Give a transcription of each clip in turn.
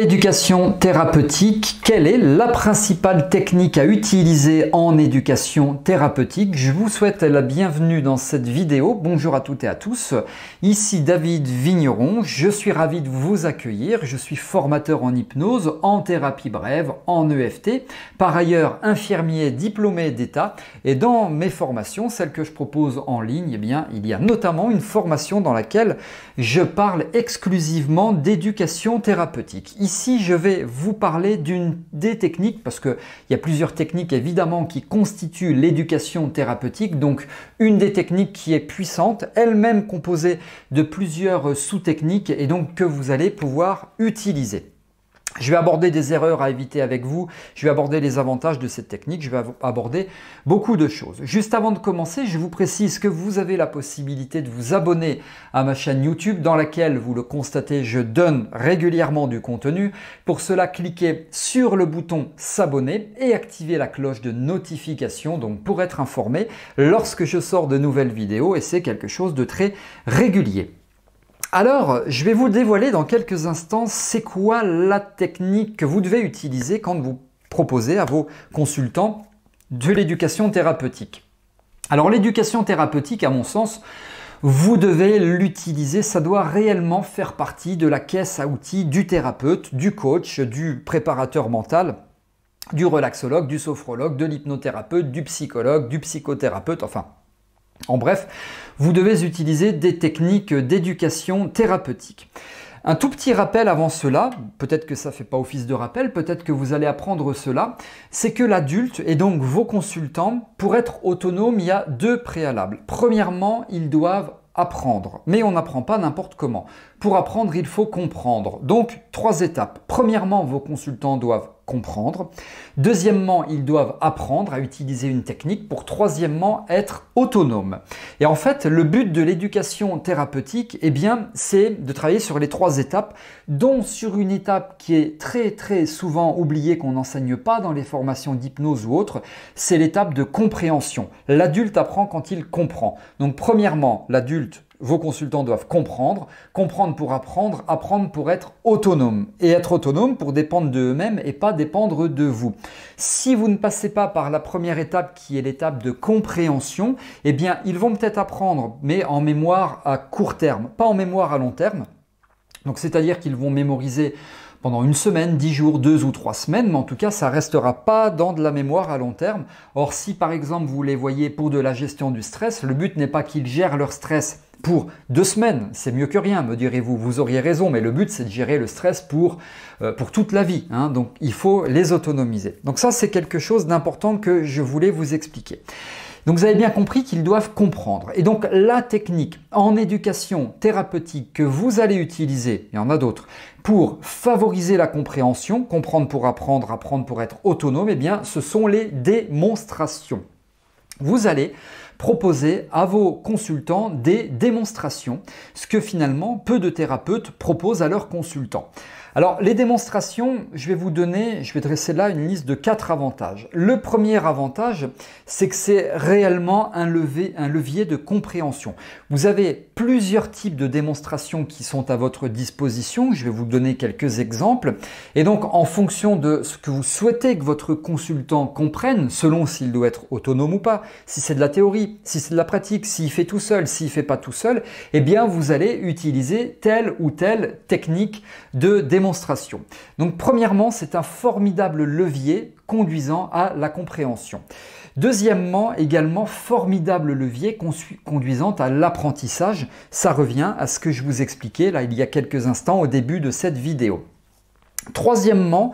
Éducation thérapeutique, quelle est la principale technique à utiliser en éducation thérapeutique Je vous souhaite la bienvenue dans cette vidéo. Bonjour à toutes et à tous. Ici David Vigneron, je suis ravi de vous accueillir. Je suis formateur en hypnose, en thérapie brève, en EFT, par ailleurs infirmier diplômé d'État et dans mes formations, celles que je propose en ligne, eh bien, il y a notamment une formation dans laquelle je parle exclusivement d'éducation thérapeutique. Ici, je vais vous parler d'une des techniques, parce qu'il y a plusieurs techniques évidemment qui constituent l'éducation thérapeutique. Donc, une des techniques qui est puissante, elle-même composée de plusieurs sous-techniques, et donc que vous allez pouvoir utiliser. Je vais aborder des erreurs à éviter avec vous, je vais aborder les avantages de cette technique, je vais aborder beaucoup de choses. Juste avant de commencer, je vous précise que vous avez la possibilité de vous abonner à ma chaîne YouTube dans laquelle, vous le constatez, je donne régulièrement du contenu. Pour cela, cliquez sur le bouton s'abonner et activez la cloche de notification, donc pour être informé lorsque je sors de nouvelles vidéos et c'est quelque chose de très régulier. Alors, je vais vous dévoiler dans quelques instants c'est quoi la technique que vous devez utiliser quand vous proposez à vos consultants de l'éducation thérapeutique. Alors l'éducation thérapeutique, à mon sens, vous devez l'utiliser, ça doit réellement faire partie de la caisse à outils du thérapeute, du coach, du préparateur mental, du relaxologue, du sophrologue, de l'hypnothérapeute, du psychologue, du psychothérapeute, enfin en bref, vous devez utiliser des techniques d'éducation thérapeutique. Un tout petit rappel avant cela, peut-être que ça ne fait pas office de rappel, peut-être que vous allez apprendre cela, c'est que l'adulte et donc vos consultants, pour être autonome, il y a deux préalables. Premièrement, ils doivent apprendre, mais on n'apprend pas n'importe comment. Pour apprendre, il faut comprendre. Donc, trois étapes. Premièrement, vos consultants doivent comprendre. Deuxièmement, ils doivent apprendre à utiliser une technique pour troisièmement être autonomes. Et en fait, le but de l'éducation thérapeutique, eh bien, c'est de travailler sur les trois étapes, dont sur une étape qui est très très souvent oubliée qu'on n'enseigne pas dans les formations d'hypnose ou autres, c'est l'étape de compréhension. L'adulte apprend quand il comprend. Donc premièrement, l'adulte vos consultants doivent comprendre, comprendre pour apprendre, apprendre pour être autonome. Et être autonome pour dépendre d'eux-mêmes et pas dépendre de vous. Si vous ne passez pas par la première étape qui est l'étape de compréhension, eh bien ils vont peut-être apprendre, mais en mémoire à court terme, pas en mémoire à long terme. Donc c'est-à-dire qu'ils vont mémoriser pendant une semaine, dix jours, deux ou trois semaines, mais en tout cas, ça restera pas dans de la mémoire à long terme. Or, si par exemple vous les voyez pour de la gestion du stress, le but n'est pas qu'ils gèrent leur stress pour deux semaines, c'est mieux que rien, me direz-vous. Vous auriez raison, mais le but, c'est de gérer le stress pour, euh, pour toute la vie. Hein. donc, il faut les autonomiser. Donc ça, c'est quelque chose d'important que je voulais vous expliquer. Donc vous avez bien compris qu'ils doivent comprendre. Et donc la technique en éducation thérapeutique que vous allez utiliser, il y en a d'autres, pour favoriser la compréhension, comprendre pour apprendre, apprendre pour être autonome, eh bien ce sont les démonstrations. Vous allez proposer à vos consultants des démonstrations, ce que finalement peu de thérapeutes proposent à leurs consultants. Alors les démonstrations, je vais vous donner, je vais dresser là une liste de quatre avantages. Le premier avantage, c'est que c'est réellement un, levier, un levier de compréhension. Vous avez plusieurs types de démonstrations qui sont à votre disposition. Je vais vous donner quelques exemples. Et donc en fonction de ce que vous souhaitez que votre consultant comprenne, selon s'il doit être autonome ou pas, si c'est de la théorie, si, c'est de la pratique, s'il fait tout seul, s'il fait pas tout seul, eh bien vous allez utiliser telle ou telle technique de démonstration. Donc premièrement, c'est un formidable levier conduisant à la compréhension. Deuxièmement, également formidable levier conduisant à l'apprentissage. Ça revient à ce que je vous expliquais là il y a quelques instants au début de cette vidéo. Troisièmement,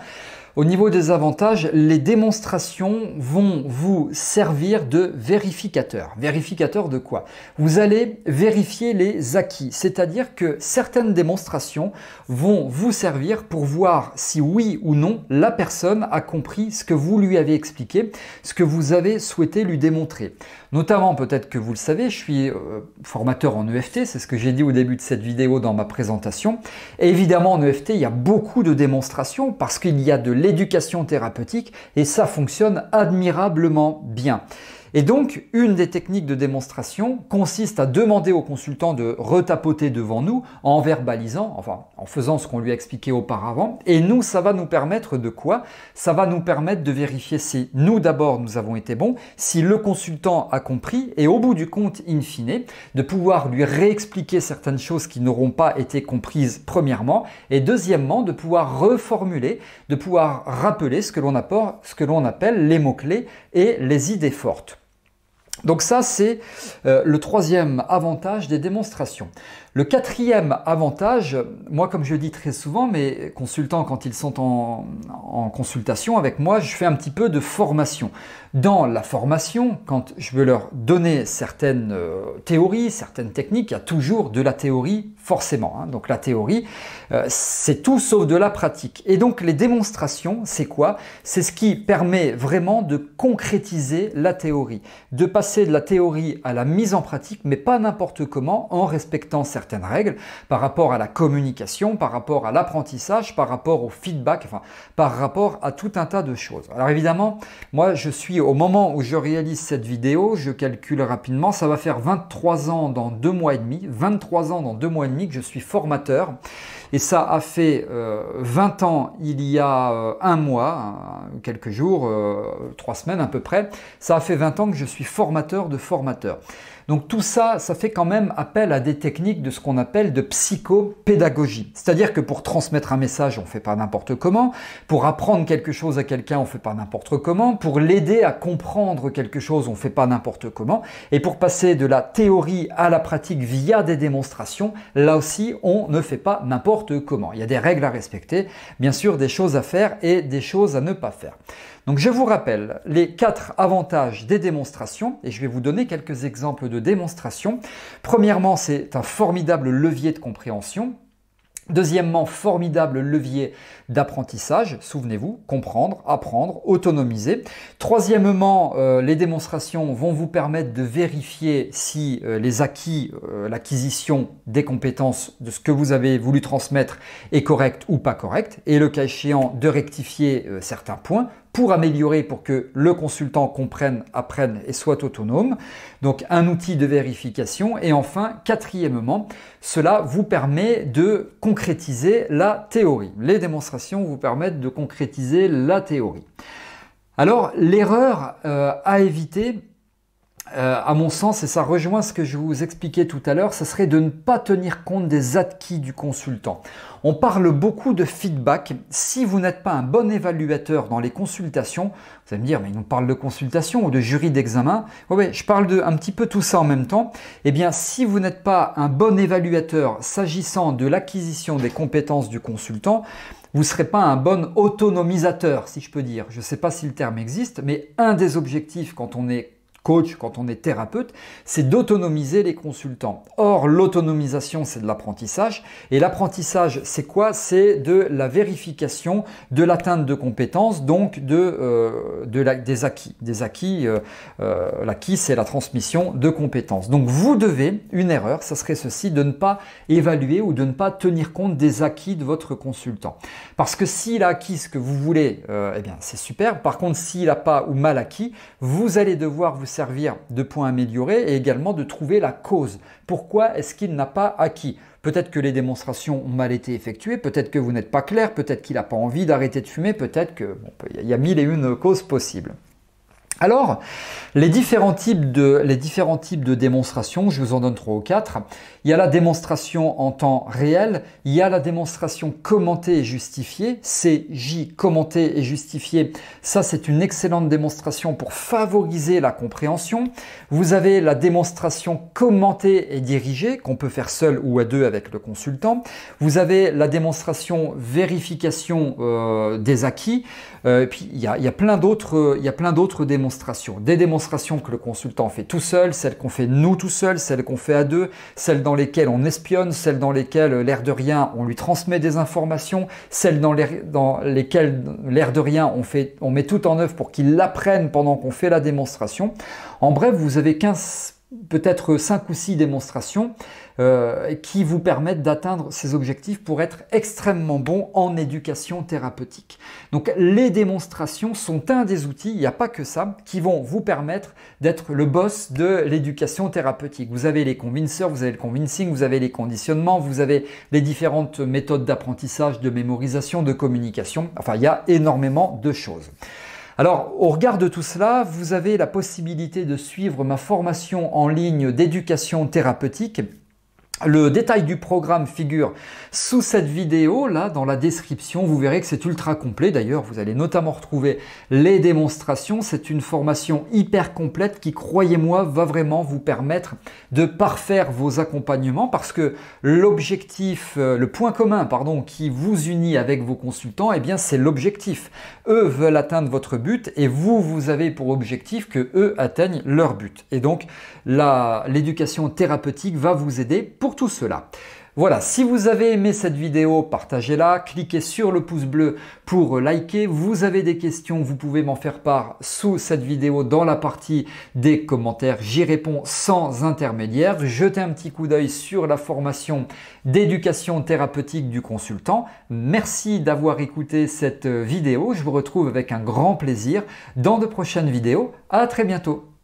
au niveau des avantages, les démonstrations vont vous servir de vérificateur. Vérificateur de quoi Vous allez vérifier les acquis, c'est-à-dire que certaines démonstrations vont vous servir pour voir si oui ou non la personne a compris ce que vous lui avez expliqué, ce que vous avez souhaité lui démontrer. Notamment, peut-être que vous le savez, je suis euh, formateur en EFT, c'est ce que j'ai dit au début de cette vidéo dans ma présentation. Et évidemment, en EFT, il y a beaucoup de démonstrations parce qu'il y a de éducation thérapeutique et ça fonctionne admirablement bien. Et donc, une des techniques de démonstration consiste à demander au consultant de retapoter devant nous en verbalisant, enfin en faisant ce qu'on lui a expliqué auparavant. Et nous, ça va nous permettre de quoi Ça va nous permettre de vérifier si nous d'abord nous avons été bons, si le consultant a compris et au bout du compte, in fine, de pouvoir lui réexpliquer certaines choses qui n'auront pas été comprises premièrement et deuxièmement, de pouvoir reformuler, de pouvoir rappeler ce que l'on appelle les mots-clés et les idées fortes. Donc ça, c'est euh, le troisième avantage des démonstrations. Le quatrième avantage, moi comme je dis très souvent, mes consultants quand ils sont en, consultation avec moi, je fais un petit peu de formation. Dans la formation, quand je veux leur donner certaines euh, théories, certaines techniques, il y a toujours de la théorie forcément. Hein. Donc la théorie, euh, c'est tout sauf de la pratique. Et donc les démonstrations, c'est quoi C'est ce qui permet vraiment de concrétiser la théorie, de passer de la théorie à la mise en pratique, mais pas n'importe comment, en respectant certaines certaines règles par rapport à la communication, par rapport à l'apprentissage, par rapport au feedback, enfin, par rapport à tout un tas de choses. Alors évidemment, moi je suis au moment où je réalise cette vidéo, je calcule rapidement, ça va faire 23 ans dans deux mois et demi, 23 ans dans deux mois et demi que je suis formateur. Et ça a fait 20 euh, ans il y a euh, un mois, euh, quelques jours, trois semaines à peu près. Ça a fait 20 ans que je suis formateur de formateurs. Donc tout ça, ça fait quand même appel à des techniques de ce qu'on appelle de psychopédagogie. C'est-à-dire que pour transmettre un message, on ne fait pas n'importe comment. Pour apprendre quelque chose à quelqu'un, on ne fait pas n'importe comment. Pour l'aider à comprendre quelque chose, on ne fait pas n'importe comment. Et pour passer de la théorie à la pratique via des démonstrations, là aussi, on ne fait pas n'importe comment. Il y a des règles à respecter, bien sûr des choses à faire et des choses à ne pas faire. Donc je vous rappelle les quatre avantages des démonstrations et je vais vous donner quelques exemples de démonstrations. Premièrement, c'est un formidable levier de compréhension Deuxièmement, formidable levier d'apprentissage, souvenez-vous, comprendre, apprendre, autonomiser. Troisièmement, euh, les démonstrations vont vous permettre de vérifier si euh, les acquis, euh, l'acquisition des compétences de ce que vous avez voulu transmettre est correcte ou pas correcte, et le cas échéant de rectifier certains points pour améliorer, pour que le consultant comprenne, apprenne et soit autonome. Donc un outil de vérification. Et enfin, quatrièmement, cela vous permet de concrétiser la théorie. Les démonstrations vous permettent de concrétiser la théorie. Alors l'erreur euh, à éviter, euh, à mon sens, et ça rejoint ce que je vous expliquais tout à l'heure, ce serait de ne pas tenir compte des acquis du consultant. On parle beaucoup de feedback. Si vous n'êtes pas un bon évaluateur dans les consultations, vous allez me dire, mais nous parle de consultation ou de jury d'examen. Oui, ouais, je parle de un petit peu tout ça en même temps. Eh bien, si vous n'êtes pas un bon évaluateur s'agissant de l'acquisition des compétences du consultant, vous ne serez pas un bon autonomisateur, si je peux dire. Je ne sais pas si le terme existe, mais un des objectifs quand on est coach, quand on est thérapeute, c'est d'autonomiser les consultants. Or, l'autonomisation, c'est de l'apprentissage. Et l'apprentissage, c'est quoi C'est de la vérification de l'atteinte de compétences, donc de, euh, des acquis. Des acquis, euh, euh, l'acquis, c'est la transmission de compétences. Donc, vous devez, une erreur, ça serait ceci, de ne pas évaluer ou de ne pas tenir compte des acquis de votre consultant. Parce que s'il a acquis ce que vous voulez, eh bien, c'est super. Par contre, s'il n'a pas ou mal acquis, vous allez devoir vous servir de point amélioré et également de trouver la cause. Pourquoi est-ce qu'il n'a pas acquis Peut-être que les démonstrations ont mal été effectuées, peut-être que vous n'êtes pas clair, peut-être qu'il n'a pas envie d'arrêter de fumer, peut-être que... il y a mille et une causes possibles. Alors, les différents types de, les différents types de démonstrations, je vous en donne trois ou quatre. Il y a la démonstration en temps réel, il y a la démonstration commentée et justifiée, CJ commentée et justifiée. Ça, c'est une excellente démonstration pour favoriser la compréhension. Vous avez la démonstration commentée et dirigée, qu'on peut faire seul ou à deux avec le consultant. Vous avez la démonstration vérification euh, des acquis. Euh, et puis, il y a, il y a plein d'autres démonstrations des démonstrations que le consultant fait tout seul, celles qu'on fait nous tout seul, celles qu'on fait à deux, celles dans lesquelles on espionne, celles dans lesquelles euh, l'air de rien on lui transmet des informations, celles dans, dans lesquelles l'air de rien on, fait, on met tout en œuvre pour qu'il l'apprenne pendant qu'on fait la démonstration. En bref, vous avez 15 peut-être cinq ou six démonstrations euh, qui vous permettent d'atteindre ces objectifs pour être extrêmement bon en éducation thérapeutique. Donc les démonstrations sont un des outils, il n'y a pas que ça, qui vont vous permettre d'être le boss de l'éducation thérapeutique. Vous avez les convinceurs, vous avez le convincing, vous avez les conditionnements, vous avez les différentes méthodes d'apprentissage, de mémorisation, de communication. Enfin, il y a énormément de choses. Alors, au regard de tout cela, vous avez la possibilité de suivre ma formation en ligne d'éducation thérapeutique le détail du programme figure sous cette vidéo, là, dans la description. Vous verrez que c'est ultra complet. D'ailleurs, vous allez notamment retrouver les démonstrations. C'est une formation hyper complète qui, croyez-moi, va vraiment vous permettre de parfaire vos accompagnements parce que l'objectif, euh, le point commun, pardon, qui vous unit avec vos consultants, et eh bien, c'est l'objectif. Eux veulent atteindre votre but et vous, vous avez pour objectif que eux atteignent leur but. Et donc, l'éducation thérapeutique va vous aider pour tout cela. Voilà, si vous avez aimé cette vidéo, partagez-la, cliquez sur le pouce bleu pour liker. Vous avez des questions, vous pouvez m'en faire part sous cette vidéo dans la partie des commentaires. J'y réponds sans intermédiaire. Jetez un petit coup d'œil sur la formation d'éducation thérapeutique du consultant. Merci d'avoir écouté cette vidéo. Je vous retrouve avec un grand plaisir dans de prochaines vidéos. À très bientôt.